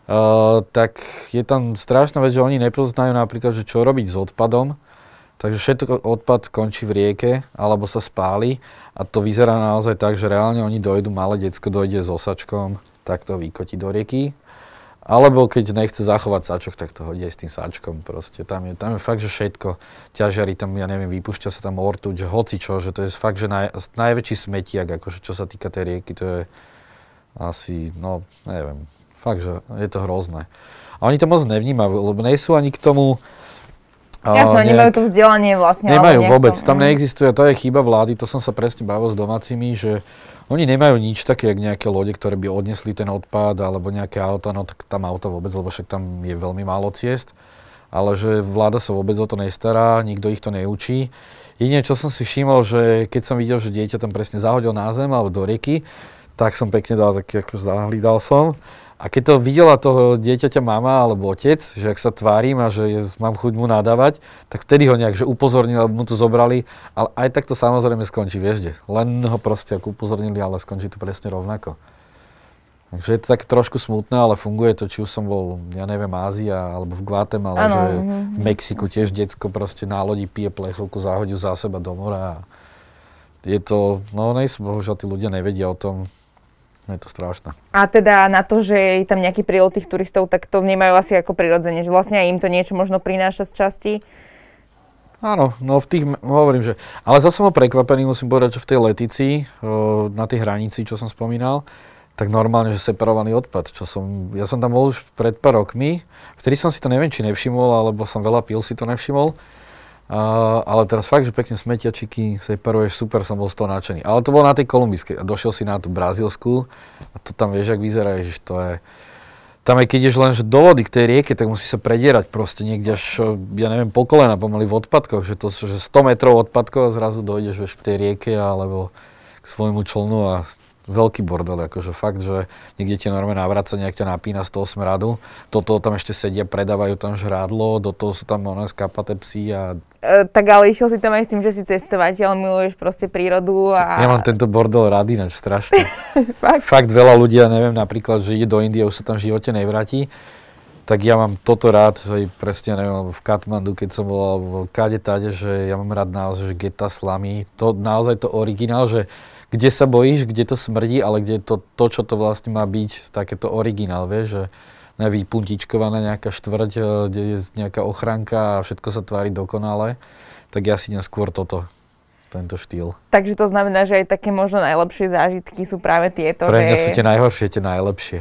Eh, tak je tam strašná vec, že oni nepoznajú napríklad, že čo robiť s odpadom, takže všetko odpad končí v rieke alebo sa spáli a to vyzerá naozaj tak, že reálne oni dojdú, malé decko dojde s osačkom, tak to vykoti do rieky. Alebo keď nechce zachovať sačok, tak to hodí aj s tým sačkom proste. Tam je, tam je fakt, že všetko ťažiari tam ja neviem, vypúšťa sa tam ortuť, že hoci čo, že to je fakt, že naj, najväčší smetiak, akože čo sa týka tej rieky, to je asi, no neviem, Fakt, že je to hrozné. A oni to moc nevnímajú, lebo nejsú ani k tomu... Jasné, uh, nemajú to vzdelanie vlastne. Nemajú vôbec, tam mhm. neexistuje, to je chyba vlády, to som sa presne bavil s domácimi, že oni nemajú nič také, jak nejaké lode, ktoré by odnesli ten odpad, alebo nejaké auta, no tak tam auta vôbec, lebo však tam je veľmi málo ciest, ale že vláda sa vôbec o to nestará, nikto ich to neučí. Jediné, čo som si všimol, že keď som videl, že dieťa tam presne zahodil na zem alebo do rieky, tak som pekne dal, tak ako zahlídal som a keď to videla toho dieťaťa mama alebo otec, že ak sa tvárim a že je, mám chuť mu nadávať, tak vtedy ho nejak že upozornil, alebo mu to zobrali, ale aj tak to samozrejme skončí, vieš kde. Len ho proste ako upozornili, ale skončí to presne rovnako. Takže je to tak trošku smutné, ale funguje to, či už som bol, ja neviem, Ázia alebo v Guatemala, ano, že v Mexiku tiež diecko proste na lodi pije plechovku, záhodí za seba do mora. Je to, no nejsú, bohužiaľ tí ľudia nevedia o tom, je to strašné. A teda na to, že je tam nejaký prílov tých turistov, tak to vnímajú asi ako prirodzene, že vlastne aj im to niečo možno prináša z časti. Áno, no v tých, hovorím, že... Ale zase som bol prekvapený, musím povedať, že v tej letici, eh, na tej hranici, čo som spomínal, tak normálne, že separovaný odpad, čo som... Ja som tam bol už pred pár rokmi, vtedy som si to neviem, či nevšimol, alebo som veľa pil, si to nevšimol. Uh, ale teraz fakt, že pekne smetiačiky, separuješ, super, som bol z toho nadšený. Ale to bolo na tej kolumbijskej a došiel si na tú brazilskú a to tam vieš, ak vyzerá, že to je... Tam aj keď ideš len do vody k tej rieke, tak musí sa predierať proste niekde až, eh, ja neviem, po kolena pomaly v odpadkoch, že to že 100 metrov odpadkov a zrazu dojdeš vieš, k tej rieke alebo k svojmu člnu a veľký bordel, akože fakt, že niekde ti normálne navráca, nejak ťa napína z toho smradu, toto tam ešte sedia, predávajú tam žrádlo, do toho sú tam ono skapaté psy a... E, tak ale išiel si tam aj s tým, že si cestovateľ, miluješ proste prírodu a... Ja mám tento bordel rád ináč, strašne. fakt? fakt veľa ľudí, ja neviem, napríklad, že ide do Indie, a už sa tam v živote nevráti, tak ja mám toto rád, že presne neviem, v Katmandu, keď som bol, alebo kade tade, že ja mám rád naozaj, že geta slamy, to naozaj to originál, že kde sa bojíš, kde to smrdí, ale kde to, to čo to vlastne má byť, takéto originál, vieš, že puntičkovaná nejaká štvrť, eh, kde je nejaká ochranka a všetko sa tvári dokonale, tak ja si neskôr toto, tento štýl. Takže to znamená, že aj také možno najlepšie zážitky sú práve tieto, Pre mňa že... sú tie najhoršie, tie najlepšie.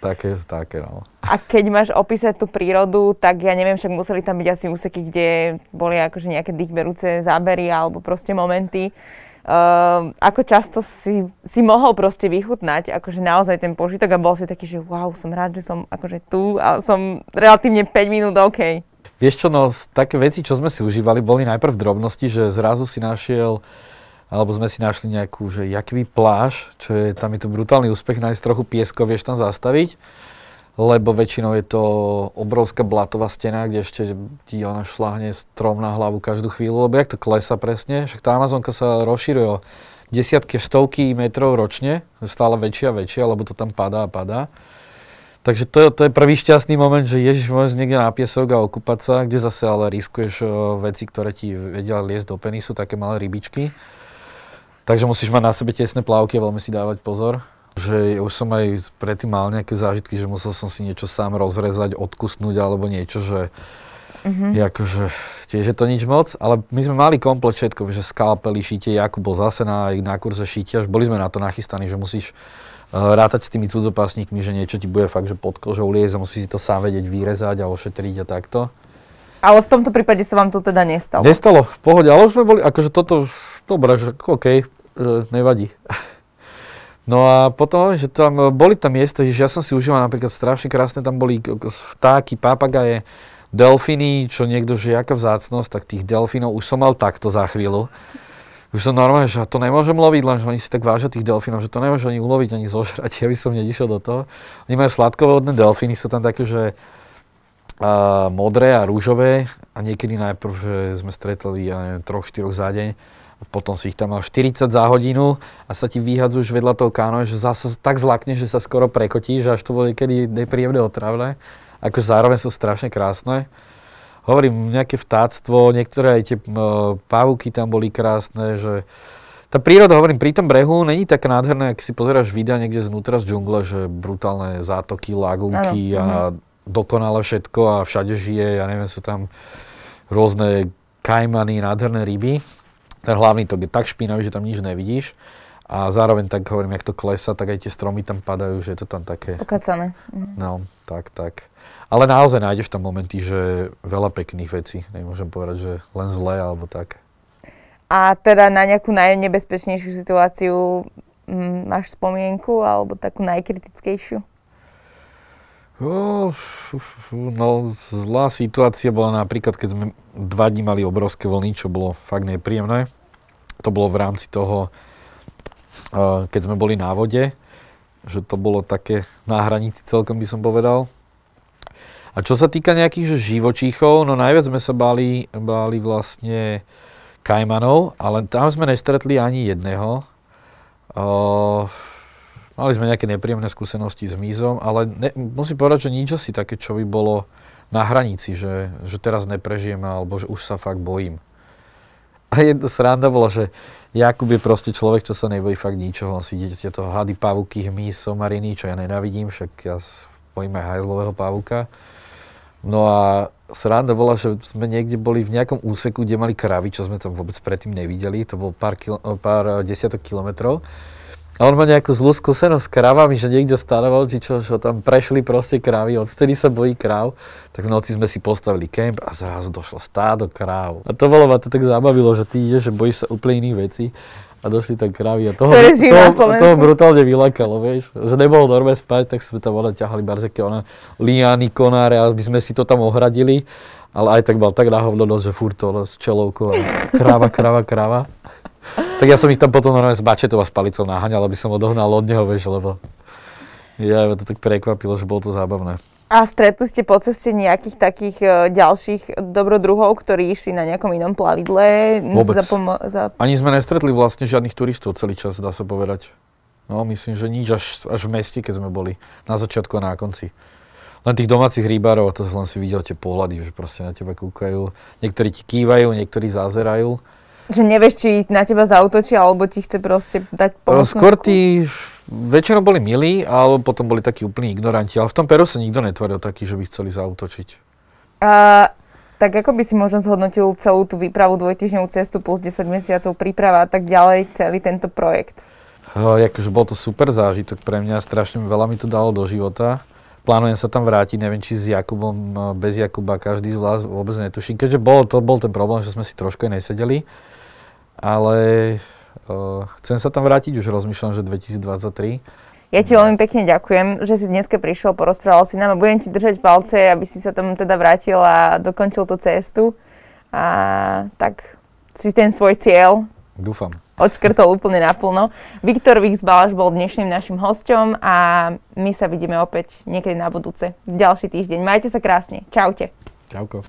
Také, také, no. A keď máš opísať tú prírodu, tak ja neviem, však museli tam byť asi úseky, kde boli akože nejaké dýchberúce zábery alebo proste momenty. Ehm, ako často si, si mohol proste vychutnať akože naozaj ten požitok a bol si taký, že wow, som rád, že som akože tu a som relatívne 5 minút OK. Vieš čo, no také veci, čo sme si užívali, boli najprv drobnosti, že zrazu si našiel alebo sme si našli nejakú, že jaký pláž, čo je, tam je to brutálny úspech, nájsť trochu piesko, vieš tam zastaviť lebo väčšinou je to obrovská blatová stena, kde ešte ti ona šláhne strom na hlavu každú chvíľu, lebo jak to klesa presne, však tá Amazonka sa rozšíruje o desiatky, stovky metrov ročne, stále väčšia a väčšia, lebo to tam padá a padá. Takže to, to je prvý šťastný moment, že ježiš, môžeš niekde na piesok a okúpať sa, kde zase ale riskuješ veci, ktoré ti vedia liesť do penisu, také malé rybičky. Takže musíš mať na sebe tesné plávky a veľmi si dávať pozor. Že už som aj predtým mal nejaké zážitky, že musel som si niečo sám rozrezať, odkusnúť alebo niečo, že Uh-huh. Akože, tiež je to nič moc, ale my sme mali komplet všetko, že skalpely, šitie, Jakub bol zase na, na kurze šitia, boli sme na to nachystaní, že musíš uh, rátať s tými cudzopásnikmi, že niečo ti bude fakt, že pod kožou liez a musíš si to sám vedieť vyrezať a ošetriť a takto. Ale v tomto prípade sa vám to teda nestalo? Nestalo, v pohode, ale už sme boli, akože toto, dobre, že OK, eh, nevadí. No a potom, že tam e, boli tam miesta, že ja som si užíval napríklad strašne krásne, tam boli vtáky, papagaje, delfíny, čo niekto, že aká vzácnosť, tak tých delfínov už som mal takto za chvíľu. Už som normálne, že to nemôžem loviť, lenže oni si tak vážia tých delfínov, že to nemôžu ani uloviť, ani zožrať, ja by som nedišiel do toho. Oni majú sladkovodné delfíny, sú tam také, že a modré a rúžové a niekedy najprv, že sme stretli, ja neviem, troch, štyroch za deň potom si ich tam mal 40 za hodinu a sa ti už vedľa toho kánoja, že zase tak zlakne, že sa skoro prekotíš, až to bolo niekedy nepríjemné otravné. Ako zároveň sú strašne krásne. Hovorím, nejaké vtáctvo, niektoré aj tie pavúky tam boli krásne, že tá príroda, hovorím, pri tom brehu není tak nádherná, ak si pozeráš videa niekde znútra z džungle, že brutálne zátoky, lagúnky a mhm. dokonale všetko a všade žije, ja neviem, sú tam rôzne kajmany, nádherné ryby ten hlavný tok je tak špinavý, že tam nič nevidíš. A zároveň tak hovorím, jak to klesa, tak aj tie stromy tam padajú, že je to tam také... Pokacané. Mhm. No, tak, tak. Ale naozaj nájdeš tam momenty, že veľa pekných vecí. Nemôžem povedať, že len zlé alebo tak. A teda na nejakú najnebezpečnejšiu situáciu mm, máš spomienku alebo takú najkritickejšiu? No, zlá situácia bola napríklad, keď sme dva dní mali obrovské vlny, čo bolo fakt nepríjemné. To bolo v rámci toho, eh, keď sme boli na vode, že to bolo také na hranici celkom by som povedal. A čo sa týka nejakých živočíchov, no najviac sme sa báli, báli vlastne kajmanov, ale tam sme nestretli ani jedného. Uh, Mali sme nejaké nepríjemné skúsenosti s Mízom, ale ne, musím povedať, že nič asi také, čo by bolo na hranici, že, že teraz neprežijeme, alebo že už sa fakt bojím. A jedna sranda bola, že Jakub je proste človek, čo sa nebojí fakt ničoho. On si ide tieto hady, pavúky, hmyz, somariny, čo ja nenavidím, však ja bojím aj hajzlového pavuka. No a sranda bola, že sme niekde boli v nejakom úseku, kde mali kravy, čo sme tam vôbec predtým nevideli. To bol pár, kil- pár eh, eh, desiatok kilometrov. A on má nejakú zlú skúsenosť s kravami, že niekde staroval, či čo, čo tam prešli proste kravy, on vtedy sa bojí kráv, tak v noci sme si postavili kemp a zrazu došlo stádo kráv. A to bolo, ma to tak zabavilo, že ty ideš, že bojíš sa úplne iných vecí a došli tam kravy a toho, toho, toho brutálne vylakalo, vieš, že nebolo norme spať, tak sme tam ona ťahali barzeky, ona liány, konáre a by sme si to tam ohradili ale aj tak mal tak na nos, že furt to s čelovkou a kráva, kráva, kráva tak ja som ich tam potom normálne s bačetou a s palicou naháňal, aby som odohnal od neho, vieš, lebo ja ma to tak prekvapilo, že bolo to zábavné. A stretli ste po ceste nejakých takých e, ďalších dobrodruhov, ktorí išli na nejakom inom plavidle? Vôbec. Za za... Ani sme nestretli vlastne žiadnych turistov celý čas, dá sa povedať. No, myslím, že nič až, až v meste, keď sme boli. Na začiatku a na konci. Len tých domácich rybárov, a to len si videl tie pohľady, že proste na teba kúkajú. Niektorí ti kývajú, niektorí zazerajú. Že nevieš, či na teba zautočí, alebo ti chce proste dať e, pomocnú Skôr tí väčšinou boli milí, alebo potom boli takí úplní ignoranti. Ale v tom Peru sa nikto netvoril taký, že by chceli zautočiť. A, tak ako by si možno zhodnotil celú tú výpravu, dvojtyžňovú cestu plus 10 mesiacov príprava a tak ďalej, celý tento projekt? O, e, akože bol to super zážitok pre mňa, strašne veľa mi to dalo do života. Plánujem sa tam vrátiť, neviem či s Jakubom, e, bez Jakuba, každý z vás vôbec netuším, keďže bol, to bol ten problém, že sme si trošku aj nesedeli ale uh, chcem sa tam vrátiť, už rozmýšľam, že 2023. Ja ti veľmi pekne ďakujem, že si dneska prišiel, porozprával si nám a budem ti držať palce, aby si sa tam teda vrátil a dokončil tú cestu. A tak si ten svoj cieľ Dúfam. odškrtol úplne naplno. Viktor Vix Balaš bol dnešným našim hosťom a my sa vidíme opäť niekedy na budúce, v ďalší týždeň. Majte sa krásne. Čaute. Čauko.